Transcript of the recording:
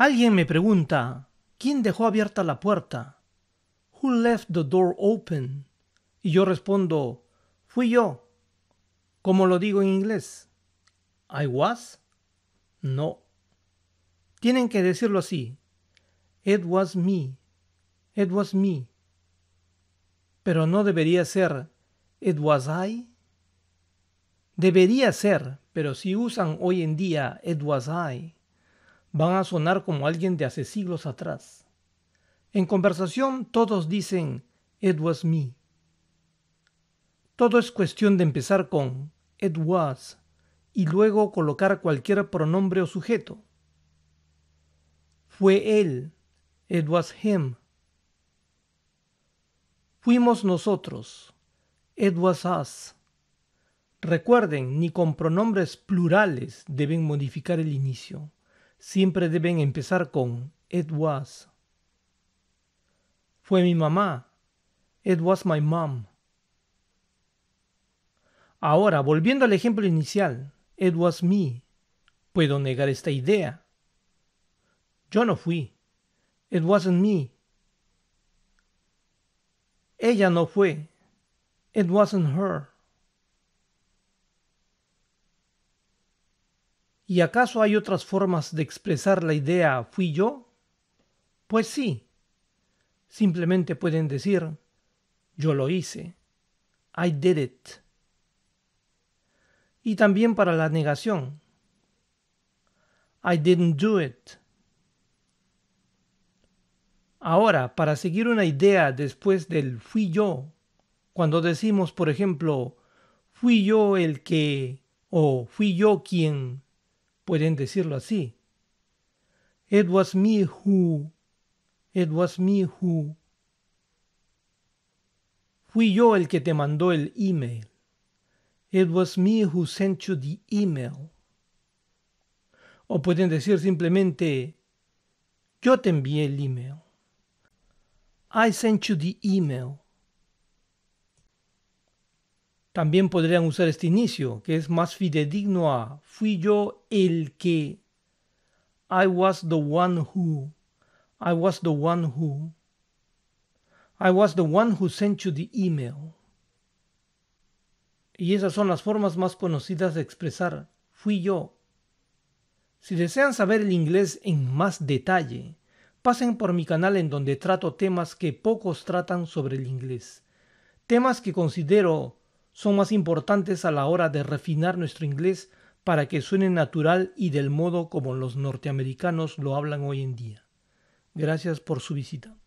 Alguien me pregunta, ¿quién dejó abierta la puerta? Who left the door open? Y yo respondo, fui yo. ¿Cómo lo digo en inglés? I was? No. Tienen que decirlo así. It was me. It was me. Pero no debería ser It was I. Debería ser, pero si usan hoy en día It was I, van a sonar como alguien de hace siglos atrás. En conversación todos dicen It was me. Todo es cuestión de empezar con It was y luego colocar cualquier pronombre o sujeto. Fue él. It was him. Fuimos nosotros. It was us. Recuerden, ni con pronombres plurales deben modificar el inicio siempre deben empezar con It was. Fue mi mamá. It was my mom. Ahora, volviendo al ejemplo inicial, It was me. Puedo negar esta idea. Yo no fui. It wasn't me. Ella no fue. It wasn't her. ¿Y acaso hay otras formas de expresar la idea fui yo? Pues sí. Simplemente pueden decir yo lo hice. I did it. Y también para la negación. I didn't do it. Ahora, para seguir una idea después del fui yo, cuando decimos, por ejemplo, fui yo el que o fui yo quien Pueden decirlo así. It was me who. It was me who. Fui yo el que te mandó el email. It was me who sent you the email. O pueden decir simplemente, yo te envié el email. I sent you the email. También podrían usar este inicio, que es más fidedigno a fui yo el que. I was the one who. I was the one who. I was the one who sent you the email. Y esas son las formas más conocidas de expresar fui yo. Si desean saber el inglés en más detalle, pasen por mi canal en donde trato temas que pocos tratan sobre el inglés, temas que considero son más importantes a la hora de refinar nuestro inglés para que suene natural y del modo como los norteamericanos lo hablan hoy en día. Gracias por su visita.